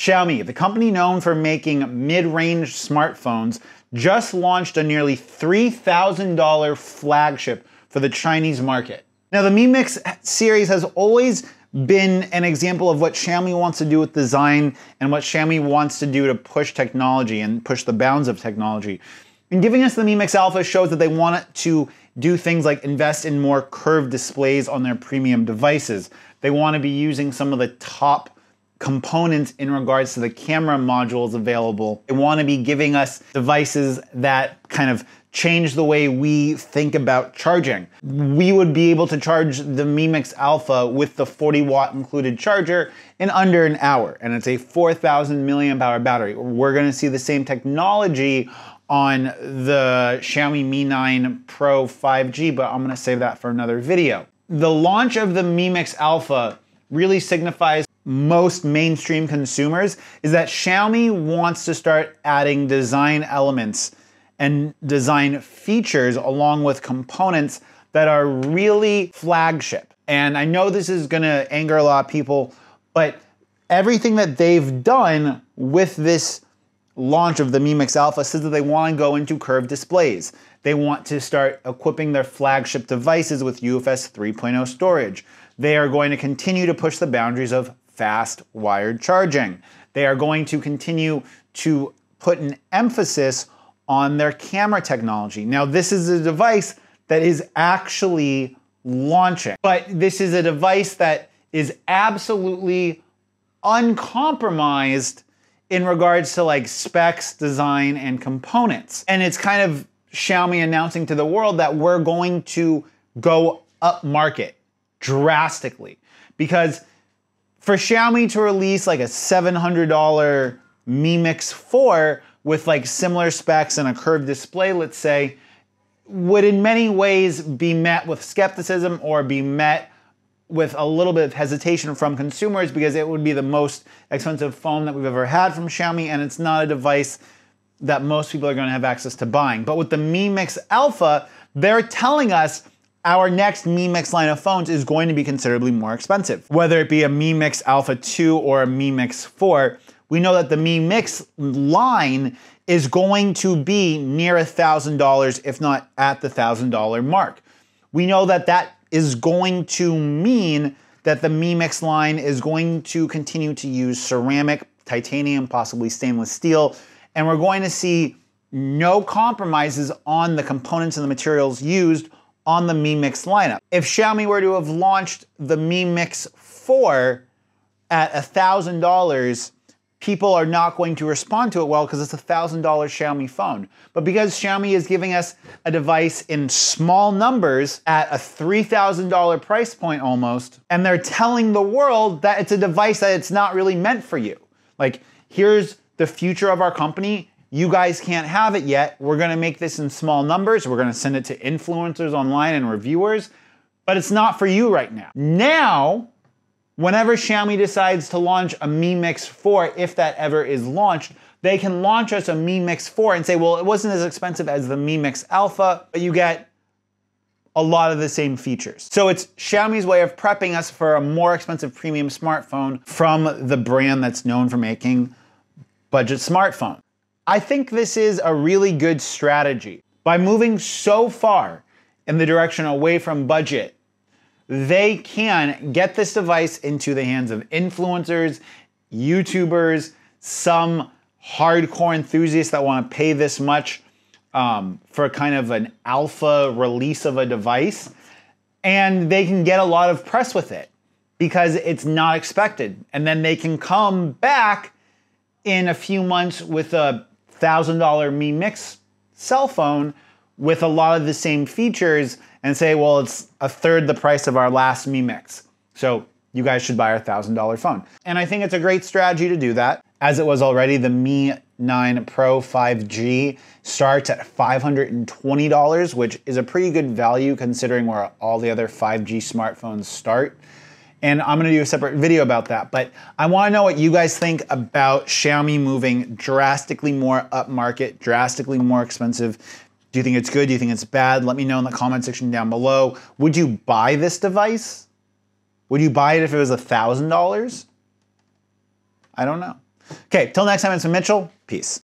Xiaomi, the company known for making mid-range smartphones, just launched a nearly $3,000 flagship for the Chinese market. Now the Mi Mix series has always been an example of what Xiaomi wants to do with design and what Xiaomi wants to do to push technology and push the bounds of technology. And giving us the Mi Mix Alpha shows that they want to do things like invest in more curved displays on their premium devices. They want to be using some of the top components in regards to the camera modules available. They want to be giving us devices that kind of change the way we think about charging. We would be able to charge the Mix Alpha with the 40 watt included charger in under an hour, and it's a 4,000 milliamp hour battery. We're gonna see the same technology on the Xiaomi Mi 9 Pro 5G, but I'm gonna save that for another video. The launch of the Mix Alpha really signifies most mainstream consumers is that Xiaomi wants to start adding design elements and design features along with components that are really flagship. And I know this is gonna anger a lot of people, but everything that they've done with this launch of the Mi Mix Alpha says that they wanna go into curved displays. They want to start equipping their flagship devices with UFS 3.0 storage. They are going to continue to push the boundaries of fast wired charging. They are going to continue to put an emphasis on their camera technology. Now, this is a device that is actually launching, but this is a device that is absolutely uncompromised in regards to like specs, design, and components. And it's kind of Xiaomi announcing to the world that we're going to go up market drastically because for Xiaomi to release like a $700 Mi Mix 4 with like similar specs and a curved display, let's say, would in many ways be met with skepticism or be met with a little bit of hesitation from consumers because it would be the most expensive phone that we've ever had from Xiaomi and it's not a device that most people are gonna have access to buying. But with the Mi Mix Alpha, they're telling us our next Mi Mix line of phones is going to be considerably more expensive. Whether it be a Mi Mix Alpha 2 or a Mi Mix 4, we know that the Mi Mix line is going to be near $1,000, if not at the $1,000 mark. We know that that is going to mean that the Mi Mix line is going to continue to use ceramic, titanium, possibly stainless steel, and we're going to see no compromises on the components and the materials used on the Mi Mix lineup. If Xiaomi were to have launched the Mi Mix 4 at $1,000, people are not going to respond to it well because it's a $1,000 Xiaomi phone. But because Xiaomi is giving us a device in small numbers at a $3,000 price point almost, and they're telling the world that it's a device that it's not really meant for you. Like, here's the future of our company you guys can't have it yet. We're gonna make this in small numbers. We're gonna send it to influencers online and reviewers, but it's not for you right now. Now, whenever Xiaomi decides to launch a Mi Mix 4, if that ever is launched, they can launch us a Mi Mix 4 and say, well, it wasn't as expensive as the Mi Mix Alpha, but you get a lot of the same features. So it's Xiaomi's way of prepping us for a more expensive premium smartphone from the brand that's known for making budget smartphones. I think this is a really good strategy. By moving so far in the direction away from budget, they can get this device into the hands of influencers, YouTubers, some hardcore enthusiasts that want to pay this much um, for kind of an alpha release of a device. And they can get a lot of press with it because it's not expected. And then they can come back in a few months with a $1,000 Mi Mix cell phone with a lot of the same features and say, well, it's a third the price of our last Mi Mix. So you guys should buy our $1,000 phone. And I think it's a great strategy to do that. As it was already, the Mi 9 Pro 5G starts at $520, which is a pretty good value considering where all the other 5G smartphones start and I'm gonna do a separate video about that. But I wanna know what you guys think about Xiaomi moving drastically more upmarket, drastically more expensive. Do you think it's good? Do you think it's bad? Let me know in the comment section down below. Would you buy this device? Would you buy it if it was $1,000? I don't know. Okay, till next time, it's Mitchell. Peace.